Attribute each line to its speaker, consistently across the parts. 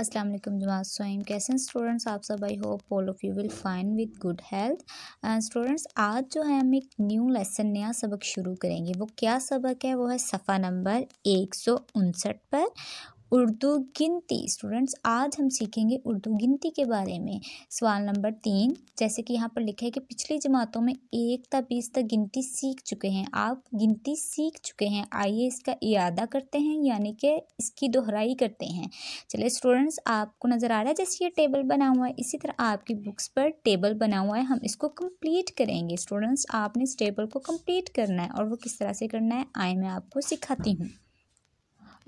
Speaker 1: अस्सलाम वालेकुम जमात सोइम कैसे हैं स्टूडेंट्स आप सब I hope all of you will fine with good health students आज जो है हम एक न्यू लेसन नया सबक शुरू करेंगे वो क्या सबक है वो है सफ़ा नंबर एक सौ उनसठ पर उर्दू गिनती स्टूडेंट्स आज हम सीखेंगे उर्दू गिनती के बारे में सवाल नंबर तीन जैसे कि यहाँ पर लिखा है कि पिछली जमातों में एक तक बीस तक गिनती सीख चुके हैं आप गिनती सीख चुके हैं आइए इसका इरादा करते हैं यानी कि इसकी दोहराई करते हैं चलिए स्टूडेंट्स आपको नज़र आ रहा है जैसे ये टेबल बना हुआ है इसी तरह आपकी बुक्स पर टेबल बना हुआ है हम इसको कम्प्लीट करेंगे स्टूडेंट्स आपने इस टेबल को कम्प्लीट करना है और वो किस तरह से करना है आए मैं आपको सिखाती हूँ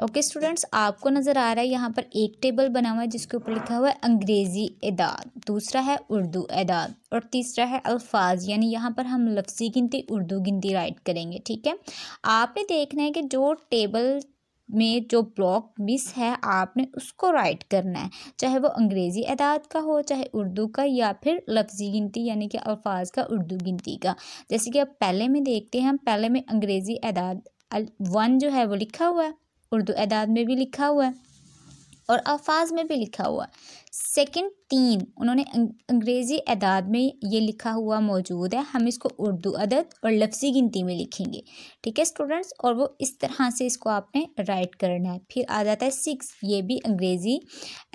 Speaker 1: ओके स्टूडेंट्स आपको नज़र आ रहा है यहाँ पर एक टेबल बना हुआ है जिसके ऊपर लिखा हुआ है अंग्रेज़ी इदाद दूसरा है उर्दू एदाद और तीसरा है अल्फाज यानी यहाँ पर हम लफ्ज़ी गिनती उर्दू गिनती राइट करेंगे ठीक है आपने देखना है कि जो टेबल में जो ब्लॉक मिस है आपने उसको राइट करना है चाहे वो अंग्रेज़ी अदाद का हो चाहे उर्दू का या फिर लफ्ज़ी गिनती यानी कि अल्फाज का उर्दू गिनती का जैसे कि आप पहले में देखते हैं हम पहले में अंग्रेज़ी अदाद वन जो है वो लिखा हुआ है उर्दू अदाद में भी लिखा हुआ है और अल्फाज में भी लिखा हुआ सेकंड तीन उन्होंने अंग्रेज़ी अदाद में ये लिखा हुआ मौजूद है हम इसको उर्दू अदद और लफ्ज़ी गिनती में लिखेंगे ठीक है स्टूडेंट्स और वो इस तरह से इसको आपने राइट करना है फिर आ जाता है सिक्स ये भी अंग्रेज़ी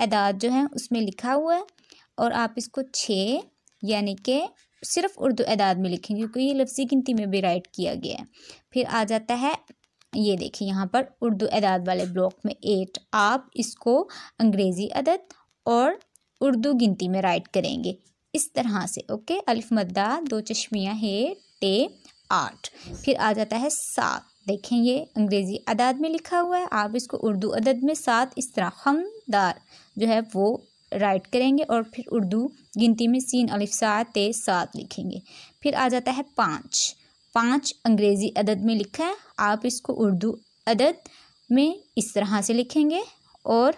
Speaker 1: अदाद जो है उसमें लिखा हुआ है और आप इसको छः यानी कि सिर्फ उर्दू अदाद में लिखेंगे क्योंकि ये लफ्ज़ी गिनती में भी राइट किया गया है फिर आ जाता है ये देखिए यहाँ पर उर्दू अदाद वाले ब्लॉक में एट आप इसको अंग्रेज़ी अदद और उर्दू गिनती में राइट करेंगे इस तरह से ओके अल्फ मद्दा दो चश्मियाँ है टे आठ फिर आ जाता है सात देखें ये अंग्रेज़ी अदाद में लिखा हुआ है आप इसको उर्दू अदद में सात इस तरह हमदार जो है वो राइट करेंगे और फिर उर्दू गिनती में सीन अलिफ सात ते सात लिखेंगे फिर आ जाता है पाँच पाँच अंग्रेज़ी अदद में लिखा है आप इसको उर्दू अदद में इस तरह से लिखेंगे और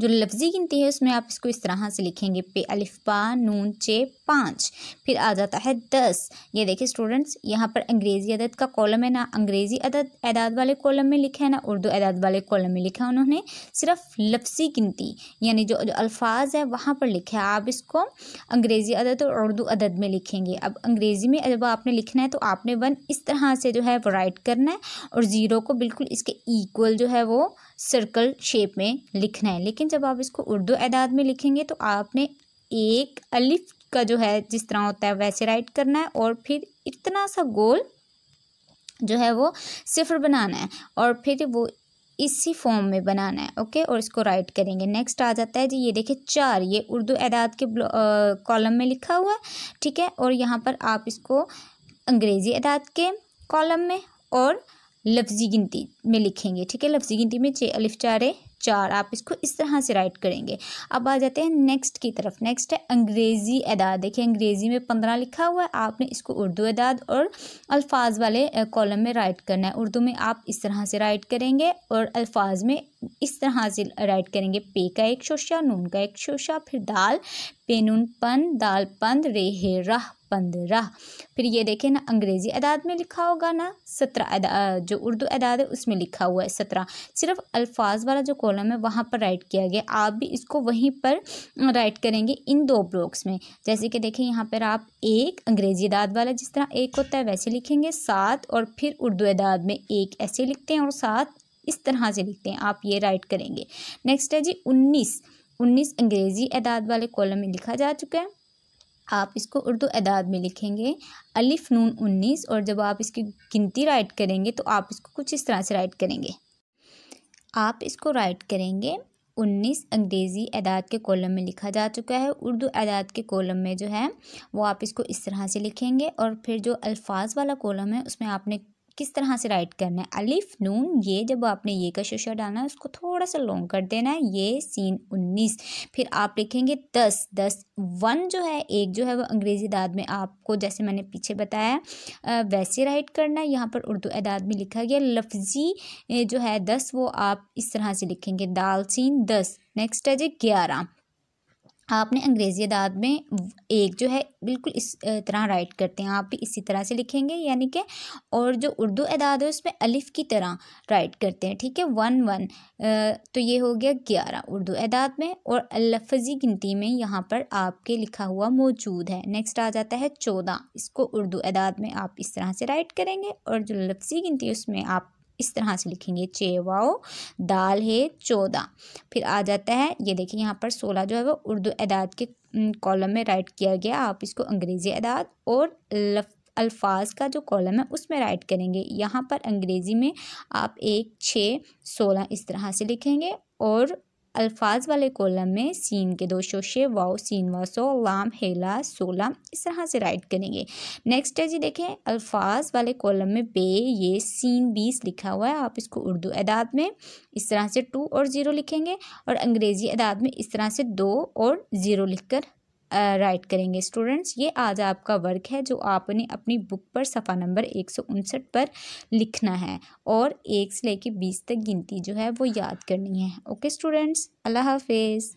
Speaker 1: जो लफ्ज़ी गिनती है उसमें आप इसको इस तरह से लिखेंगे पे अलिफ़ नून चे पाँच फिर आ जाता है दस ये देखिए स्टूडेंट्स यहाँ पर अंग्रेज़ी अदद का कॉलम है ना अंग्रेज़ी अदद एदाद वाले कॉलम में लिखा है ना उर्दू अदाद वाले कॉलम में लिखा है उन्होंने सिर्फ लफ्सी गिनती यानी जो जो अल्फाज है वहाँ पर लिखा है आप इसको अंग्रेज़ी अदद और उर्दू अदद में लिखेंगे अब अंग्रेज़ी में जब आपने लिखना है तो आपने वन इस तरह से जो है वो राइट करना है और ज़ीरो को बिल्कुल इसके इक्वल जो है वो सर्कल शेप में लिखना है लेकिन जब आप इसको उर्दू अदाद में लिखेंगे तो आपने एक अलिफ का जो है जिस तरह होता है वैसे राइट करना है और फिर इतना सा गोल जो है वो सिफर बनाना है और फिर वो इसी फॉर्म में बनाना है ओके और इसको राइट करेंगे नेक्स्ट आ जाता है जी ये देखिए चार ये उर्दू एदाद के कॉलम में लिखा हुआ है ठीक है और यहाँ पर आप इसको अंग्रेज़ी एदाद के कॉलम में और लफ्ज़ी गिनती में लिखेंगे ठीक है लफ्ज़ी गिनती में चे अलिफ चारे चार आप इसको इस तरह से राइट करेंगे अब आ जाते हैं नेक्स्ट की तरफ नेक्स्ट है अंग्रेज़ी अदाद देखिए अंग्रेज़ी में पंद्रह लिखा हुआ है आपने इसको उर्दू अदाद और अल्फाज वाले कॉलम में राइट करना है उर्दू में आप इस तरह से राइट करेंगे और अल्फाज में इस तरह से राइट करेंगे पे का एक शोशा नून का एक शोशा फिर दाल पे नून पन दाल पंद रेह राह पंद्रह फिर ये देखें ना अंग्रेज़ी अदाद में लिखा होगा ना सत्रह जो उर्दू अदाद है उसमें लिखा हुआ है सत्रह सिर्फ अल्फाज वाला जो कॉलम है वहाँ पर राइट किया गया आप भी इसको वहीं पर राइट करेंगे इन दो ब्लॉक्स में जैसे कि देखें यहाँ पर आप एक अंग्रेज़ी अदाद वाला जिस तरह एक होता है वैसे लिखेंगे सात और फिर उर्दू अदाद में एक ऐसे लिखते हैं और सात इस तरह से लिखते हैं आप ये राइट करेंगे नेक्स्ट है जी उन्नीस उन्नीस अंग्रेज़ी अदाद वाले कॉलम में लिखा जा चुका है आप इसको उर्दू अदाद में लिखेंगे अलिफ नून उन्नीस और जब आप इसकी गिनती राइट करेंगे तो आप इसको कुछ इस तरह से राइट करेंगे आप इसको राइट करेंगे उन्नीस अंग्रेज़ी अदाद के कॉलम में लिखा जा चुका है उर्दू अदाद के कॉलम में जो है वो आप इसको इस तरह से लिखेंगे और फिर जो अल्फाज वाला कॉलम है उसमें आपने किस तरह से राइट करना है अलिफ नून ये जब आपने ये का शीशा डालना है उसको थोड़ा सा लॉन्ग कर देना है ये सीन उन्नीस फिर आप लिखेंगे दस दस वन जो है एक जो है वो अंग्रेज़ी दाद में आपको जैसे मैंने पीछे बताया वैसे राइट करना है यहाँ पर उर्दू अदाद में लिखा गया लफ्ज़ी जो है दस वो आप इस तरह से लिखेंगे सीन दस नेक्स्ट है जी ग्यारह आपने अंग्रेज़ी अदाद में एक जो है बिल्कुल इस तरह राइट करते हैं आप भी इसी तरह से लिखेंगे यानी कि और जो उर्दू अदाद है उसमें अलिफ़ की तरह राइट करते हैं ठीक है वन वन तो ये हो गया ग्यारह उर्दू अदाद में और लफजी गिनती में यहाँ पर आपके लिखा हुआ मौजूद है नेक्स्ट आ जाता है चौदह इसको उर्दू अदाद में आप इस तरह से राइट करेंगे और जो लफजी गिनती उसमें आप इस तरह से लिखेंगे चेवाओ दाल है चौदह फिर आ जाता है ये देखिए यहाँ पर सोलह जो है वो उर्दू अदाद के कॉलम में राइट किया गया आप इसको अंग्रेज़ी अदाद और लफ अल्फाज का जो कॉलम है उसमें राइट करेंगे यहाँ पर अंग्रेज़ी में आप एक छः सोलह इस तरह से लिखेंगे और अल्फाज वाले कॉलम में सीन के दो शोशे वाओ सीन वासो लाम हेला सोलम इस तरह से राइट करेंगे नेक्स्ट है जी देखें अल्फाज वाले कॉलम में बे ये सीन बीस लिखा हुआ है आप इसको उर्दू अदाद में इस तरह से टू और ज़ीरो लिखेंगे और अंग्रेज़ी अदाद में इस तरह से दो और ज़ीरो लिख कर राइट करेंगे स्टूडेंट्स ये आज आपका वर्क है जो आपने अपनी बुक पर सफ़ा नंबर एक सौ उनसठ पर लिखना है और एक से लेके बीस तक गिनती जो है वो याद करनी है ओके स्टूडेंट्स अल्लाह हाफिज़